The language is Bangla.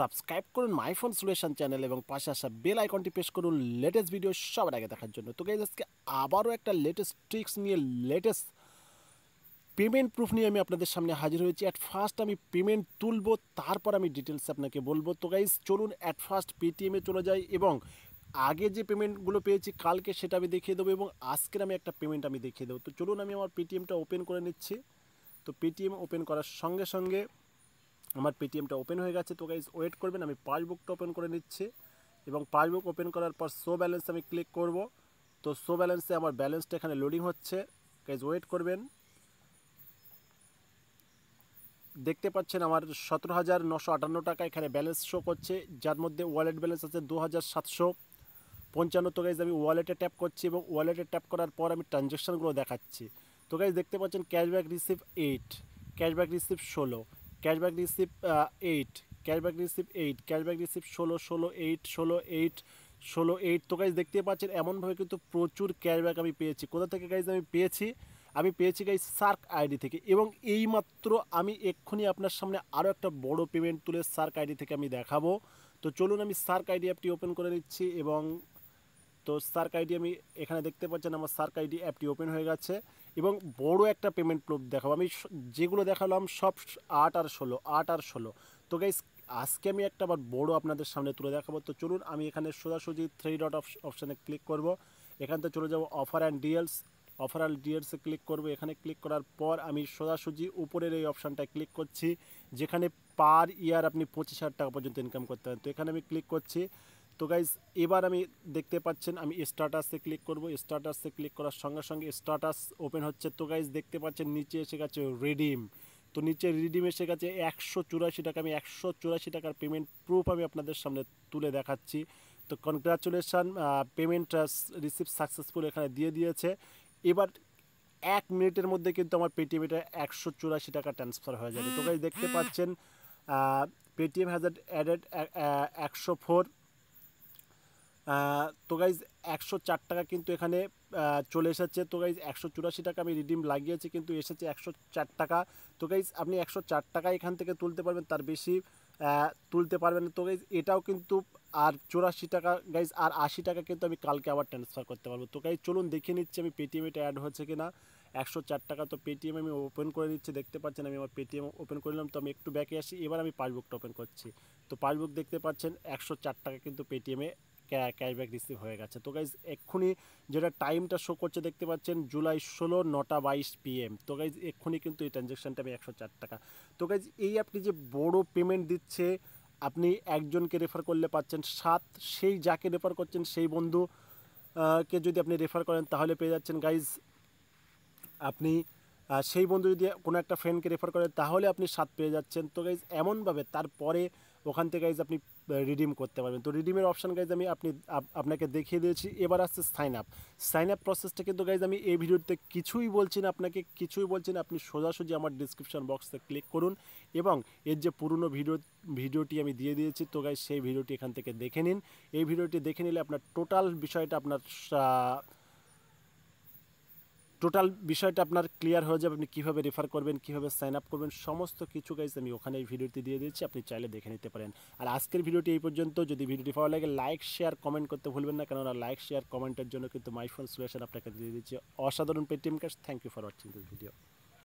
সাবস্ক্রাইব করুন মাইফোন সলিউশন চ্যানেল এবং পাশে আসা বেল আইকনটি প্রেস করুন লেটেস্ট ভিডিও সবার আগে দেখার জন্য তো গাইজ আজকে আবারও একটা লেটেস্ট ট্রিক্স নিয়ে লেটেস্ট পেমেন্ট প্রুফ নিয়ে আমি আপনাদের সামনে হাজির হয়েছি অ্যাট ফার্স্ট আমি পেমেন্ট তুলব তারপর আমি ডিটেলস আপনাকে বলবো তো গাইজ চলুন অ্যাট ফার্স্ট পেটিএমে চলে যাই এবং আগে যে পেমেন্টগুলো পেয়েছি কালকে সেটা আমি দেখিয়ে দেবো এবং আজকের আমি একটা পেমেন্ট আমি দেখিয়ে দেবো তো চলুন আমি আমার পেটিএমটা ওপেন করে নিচ্ছি তো পেটিএম ওপেন করার সঙ্গে সঙ্গে আমার পেটিএমটা ওপেন হয়ে গেছে তো গাইজ ওয়েট করবেন আমি পাসবুকটা ওপেন করে নিচ্ছি এবং পাসবুক ওপেন করার পর শো ব্যালেন্স আমি ক্লিক করব তো শো ব্যালেন্সে আমার ব্যালেন্সটা এখানে লোডিং হচ্ছে গাইজ ওয়েট করবেন দেখতে পাচ্ছেন আমার সতেরো হাজার নশো আটান্ন টাকা এখানে ব্যালেন্স শো করছে যার মধ্যে ওয়ালেট ব্যালেন্স আছে দু হাজার সাতশো পঞ্চান্ন তো গাইজ আমি ওয়ালেটে ট্যাপ করছি এবং ওয়ালেটে ট্যাপ করার পর আমি ট্রানজ্যাকশানগুলো দেখাচ্ছি তো গাইজ দেখতে পাচ্ছেন cashback receive eight cashback receive ষোলো cashback receive eight cashback receive eight cashback receive ষোলো ষোলো এইট ষোলো এইট ষোলো এইট তো গাইজ দেখতে পাচ্ছেন এমনভাবে কিন্তু প্রচুর ক্যাশব্যাক আমি পেয়েছি কোথা থেকে গাইজ আমি পেয়েছি আমি পেয়েছি গাইজ সার্ক আইডি থেকে এবং এইমাত্র আমি এক্ষুনি আপনার সামনে আরও একটা বড় পেমেন্ট তুলে সার্ক আইডি থেকে আমি দেখাবো তো চলুন আমি সার্ক আইডি অ্যাপটি ওপেন করে নিচ্ছি এবং তো সার্ক আইডি আমি এখানে দেখতে পাচ্ছেন আমার সার্ক আইডি অ্যাপটি ওপেন হয়ে গেছে এবং বড় একটা পেমেন্ট প্রুফ দেখাবো আমি যেগুলো দেখালাম সব আট আর ষোলো আট আর ষোলো তো গাইস আজকে আমি একটা আবার বড় আপনাদের সামনে তুলে দেখাবো তো চলুন আমি এখানে সোজাসুজি থ্রি ডট অপশানে ক্লিক করব এখান থেকে চলে যাব offer and deals offer and ডিএলসে ক্লিক করব এখানে ক্লিক করার পর আমি সোজাসুজি উপরের এই অপশানটায় ক্লিক করছি যেখানে পার ইয়ার আপনি পঁচিশ হাজার টাকা পর্যন্ত ইনকাম করতে পারেন তো এখানে আমি ক্লিক করছি তো গাইজ এবার আমি দেখতে পাচ্ছেন আমি স্ট্যাটাসে ক্লিক করব স্ট্যাটাসে ক্লিক করার সঙ্গে সঙ্গে স্ট্যাটাস ওপেন হচ্ছে তো গাইজ দেখতে পাচ্ছেন নিচে এসে গেছে রিডিম তো নিচে রিডিম এসে গেছে একশো চুরাশি টাকা আমি একশো চুরাশি টাকার পেমেন্ট প্রুফ আমি আপনাদের সামনে তুলে দেখাচ্ছি তো কনগ্রাচুলেশান পেমেন্ট রিসিভ সাকসেসফুল এখানে দিয়ে দিয়েছে এবার এক মিনিটের মধ্যে কিন্তু আমার পেটিএমটা একশো চুরাশি টাকা ট্রান্সফার হয়ে যাবে তো গাইজ দেখতে হ্যাঁ, পাচ্ছেন পেটিএম হ্যাজ অ্যাডেড একশো ফোর তো গাইজ একশো চার টাকা কিন্তু এখানে চলে এসেছে তো গাইজ একশো চুরাশি টাকা আমি রিডিম লাগিয়েছি কিন্তু এসেছে একশো চার টাকা তো গাইজ আপনি একশো চার টাকা এখান থেকে তুলতে পারবেন তার বেশি তুলতে পারবেন তো গাইজ এটাও কিন্তু আর চুরাশি টাকা গাইজ আর আশি টাকা কিন্তু আমি কালকে আবার ট্রান্সফার করতে পারবো তো গাইজ চলুন দেখে নিচ্ছি আমি পেটিএমেটা অ্যাড হয়েছে কি না একশো চার টাকা তো পেটিএম আমি ওপেন করে দিচ্ছি দেখতে পাচ্ছেন আমি আমার পেটিএম ওপেন করলাম তো আমি একটু ব্যাকে আসি এবার আমি পাসবুকটা ওপেন করছি তো পাসবুক দেখতে পাচ্ছেন একশো চার টাকা কিন্তু পেটিএমে ক্যাশব্যাক রিসিভ হয়ে গেছে তো গাইজ এক্ষুনি যেটা টাইমটা শো করছে দেখতে পাচ্ছেন জুলাই ষোলো নটা বাইশ পিএম তো গাইজ এক্ষুনি কিন্তু এই ট্রানজ্যাকশানটা আমি একশো চার টাকা তো গাইজ এই অ্যাপটি যে বড় পেমেন্ট দিচ্ছে আপনি একজনকে রেফার করলে পাচ্ছেন সাত সেই যাকে রেফার করছেন সেই বন্ধু কে যদি আপনি রেফার করেন তাহলে পেয়ে যাচ্ছেন গাইজ আপনি সেই বন্ধু যদি কোনো একটা ফ্রেন্ডকে রেফার করেন তাহলে আপনি সাত পেয়ে যাচ্ছেন তো গাইজ এমনভাবে তারপরে ওখান থেকে গাইজ আপনি রিডিম করতে পারবেন তো রিডিমের অপশান গাইজ আমি আপনি আপনাকে দেখিয়ে দিয়েছি এবার আসছে সাইন আপ সাইন আপ প্রসেসটা কিন্তু গাইজ আমি এই ভিডিওতে কিছুই বলছি না আপনাকে কিছুই বলছি না আপনি সোজাসুজি আমার ডিসক্রিপশান বক্সে ক্লিক করুন এবং এর যে পুরনো ভিডিও ভিডিওটি আমি দিয়ে দিয়েছি তো গাইজ সেই ভিডিওটি এখান থেকে দেখে নিন এই ভিডিওটি দেখে নিলে আপনার টোটাল বিষয়টা আপনার টোটাল বিষয়টা আপনার ক্লিয়ার হয়ে যাবে আপনি কীভাবে রেফার করবেন কীভাবে সাইন আপ করবেন সমস্ত কিছু গাইজ আমি ওখানে ভিডিওটি দিয়ে দিয়েছি আপনি চাইলে দেখে নিতে পারেন আর আজকের ভিডিওটি এই পর্যন্ত যদি ভিডিওটি ভালো লাগে লাইক শেয়ার কমেন্ট করতে ভুলবেন না কেননা লাইক শেয়ার কমেন্টের জন্য কিন্তু মাইফোন সলিউশন আপনাকে দিয়ে দিচ্ছি অসাধারণ Paytm cash thank you for watching this video